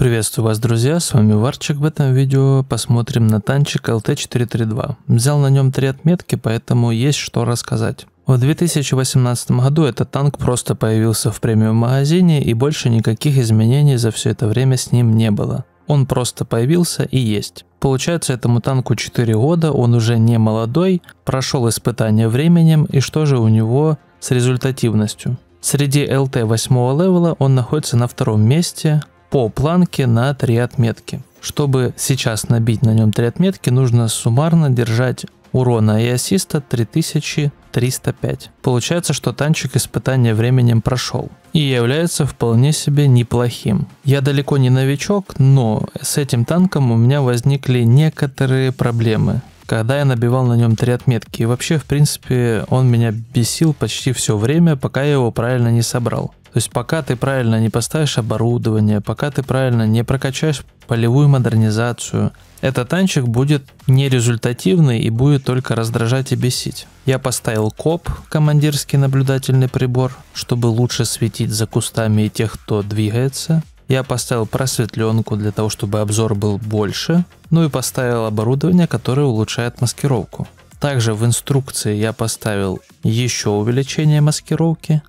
Приветствую вас, друзья, с вами Варчик. В этом видео посмотрим на танчик LT432. Взял на нем три отметки, поэтому есть что рассказать. В 2018 году этот танк просто появился в премиум-магазине и больше никаких изменений за все это время с ним не было. Он просто появился и есть. Получается, этому танку 4 года, он уже не молодой, прошел испытание временем и что же у него с результативностью? Среди LT 8 левела он находится на втором месте, по планке на три отметки. Чтобы сейчас набить на нем три отметки, нужно суммарно держать урона и ассиста 3305. Получается, что танчик испытания временем прошел и является вполне себе неплохим. Я далеко не новичок, но с этим танком у меня возникли некоторые проблемы когда я набивал на нем три отметки. И вообще, в принципе, он меня бесил почти все время, пока я его правильно не собрал. То есть пока ты правильно не поставишь оборудование, пока ты правильно не прокачаешь полевую модернизацию, этот танчик будет нерезультативный и будет только раздражать и бесить. Я поставил коп, командирский наблюдательный прибор, чтобы лучше светить за кустами и тех, кто двигается. Я поставил просветленку для того, чтобы обзор был больше, ну и поставил оборудование, которое улучшает маскировку. Также в инструкции я поставил еще увеличение маскировки.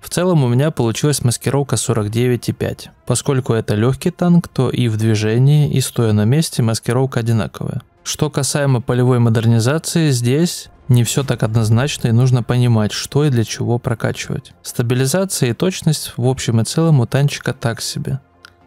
В целом у меня получилась маскировка 49,5. Поскольку это легкий танк, то и в движении, и стоя на месте маскировка одинаковая. Что касаемо полевой модернизации, здесь не все так однозначно и нужно понимать, что и для чего прокачивать. Стабилизация и точность в общем и целом у танчика так себе.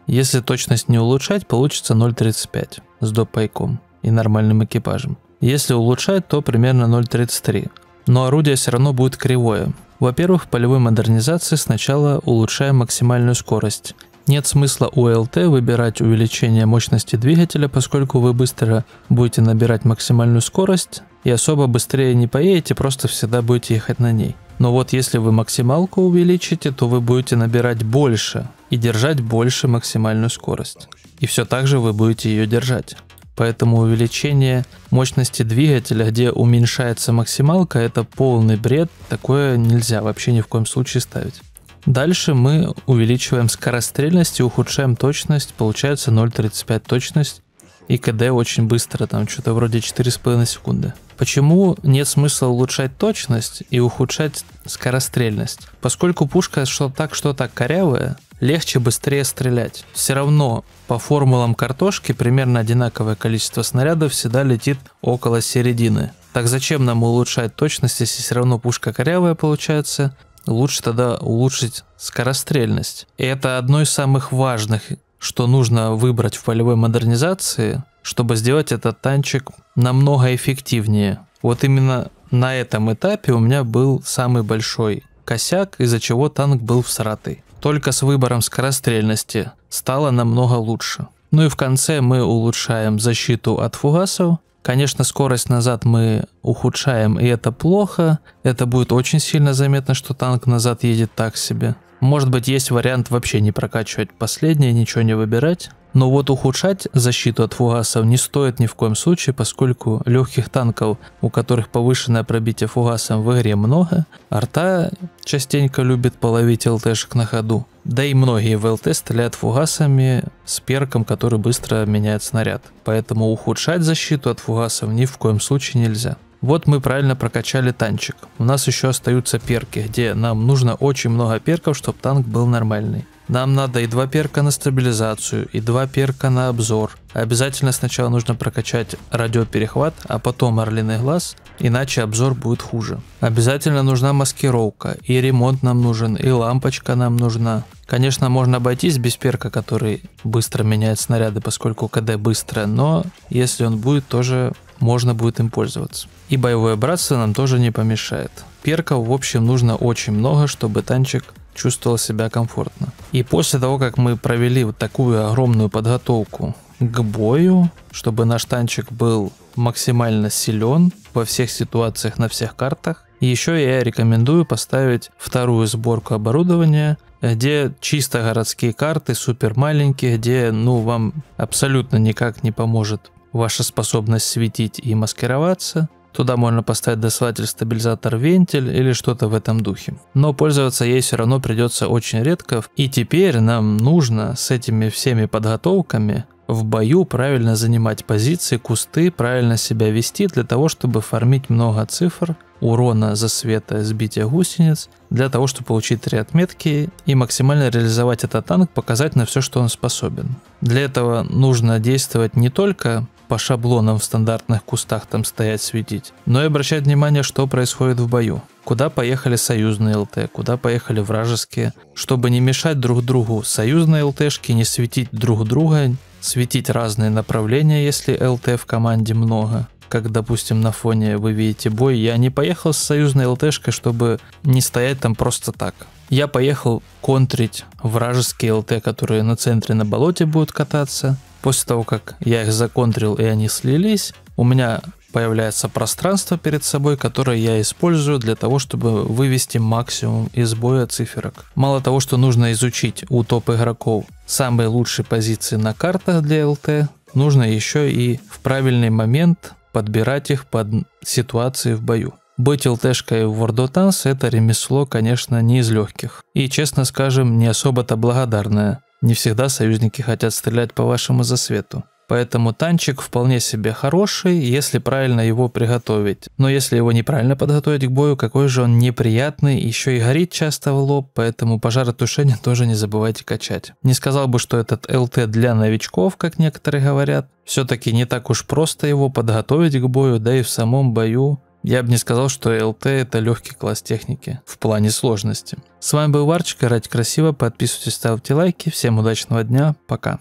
Если точность не улучшать, получится 0.35 с допайком и нормальным экипажем. Если улучшать, то примерно 0.33. Но орудие все равно будет кривое. Во-первых, в полевой модернизации сначала улучшаем максимальную скорость нет смысла у LT выбирать увеличение мощности двигателя, поскольку вы быстро будете набирать максимальную скорость и особо быстрее не поедете, просто всегда будете ехать на ней. Но вот если вы максималку увеличите, то вы будете набирать больше и держать больше максимальную скорость. И все так же вы будете ее держать. Поэтому увеличение мощности двигателя, где уменьшается максималка, это полный бред. Такое нельзя вообще ни в коем случае ставить. Дальше мы увеличиваем скорострельность и ухудшаем точность, получается 0.35 точность и КД очень быстро, там что-то вроде 4,5 секунды. Почему нет смысла улучшать точность и ухудшать скорострельность? Поскольку пушка что так, что так корявая, легче быстрее стрелять. Все равно по формулам картошки примерно одинаковое количество снарядов всегда летит около середины. Так зачем нам улучшать точность, если все равно пушка корявая получается, лучше тогда улучшить скорострельность. И это одно из самых важных, что нужно выбрать в полевой модернизации, чтобы сделать этот танчик намного эффективнее. Вот именно на этом этапе у меня был самый большой косяк, из-за чего танк был всратый. Только с выбором скорострельности стало намного лучше. Ну и в конце мы улучшаем защиту от фугасов, Конечно, скорость назад мы ухудшаем, и это плохо. Это будет очень сильно заметно, что танк назад едет так себе. Может быть, есть вариант вообще не прокачивать последнее, ничего не выбирать. Но вот ухудшать защиту от фугасов не стоит ни в коем случае, поскольку легких танков, у которых повышенное пробитие фугасом в игре много, арта частенько любит половить ЛТшек на ходу. Да и многие в ЛТ стреляют фугасами с перком, который быстро меняет снаряд. Поэтому ухудшать защиту от фугасов ни в коем случае нельзя. Вот мы правильно прокачали танчик. У нас еще остаются перки, где нам нужно очень много перков, чтобы танк был нормальный. Нам надо и два перка на стабилизацию, и два перка на обзор. Обязательно сначала нужно прокачать радиоперехват, а потом орлиный глаз, иначе обзор будет хуже. Обязательно нужна маскировка, и ремонт нам нужен, и лампочка нам нужна. Конечно, можно обойтись без перка, который быстро меняет снаряды, поскольку КД быстро, но если он будет, тоже можно будет им пользоваться. И боевое братство нам тоже не помешает. Перков, в общем, нужно очень много, чтобы танчик чувствовал себя комфортно. И после того, как мы провели вот такую огромную подготовку к бою, чтобы наш танчик был максимально силен во всех ситуациях на всех картах, еще я рекомендую поставить вторую сборку оборудования, где чисто городские карты, супер маленькие, где ну вам абсолютно никак не поможет ваша способность светить и маскироваться. Туда можно поставить досылатель стабилизатор вентиль или что-то в этом духе. Но пользоваться ей все равно придется очень редко. И теперь нам нужно с этими всеми подготовками в бою правильно занимать позиции, кусты, правильно себя вести для того, чтобы фармить много цифр, урона, за света, сбития гусениц, для того, чтобы получить три отметки и максимально реализовать этот танк, показать на все, что он способен. Для этого нужно действовать не только по шаблонам в стандартных кустах там стоять светить, но и обращать внимание, что происходит в бою. Куда поехали союзные ЛТ, куда поехали вражеские, чтобы не мешать друг другу. Союзные ЛТшки не светить друг друга, светить разные направления, если ЛТ в команде много как, допустим, на фоне вы видите бой, я не поехал с союзной ЛТшкой, чтобы не стоять там просто так. Я поехал контрить вражеские ЛТ, которые на центре на болоте будут кататься. После того, как я их законтрил и они слились, у меня появляется пространство перед собой, которое я использую для того, чтобы вывести максимум из боя циферок. Мало того, что нужно изучить у топ-игроков самые лучшие позиции на картах для ЛТ, нужно еще и в правильный момент подбирать их под ситуации в бою. Быть ЛТшкой в World of Tanks это ремесло, конечно, не из легких. И, честно скажем, не особо-то благодарное. Не всегда союзники хотят стрелять по вашему засвету. Поэтому танчик вполне себе хороший, если правильно его приготовить. Но если его неправильно подготовить к бою, какой же он неприятный, еще и горит часто в лоб, поэтому пожаротушение тоже не забывайте качать. Не сказал бы, что этот ЛТ для новичков, как некоторые говорят. Все-таки не так уж просто его подготовить к бою, да и в самом бою я бы не сказал, что LT это легкий класс техники в плане сложности. С вами был Варчик, играть красиво, подписывайтесь, ставьте лайки, всем удачного дня, пока.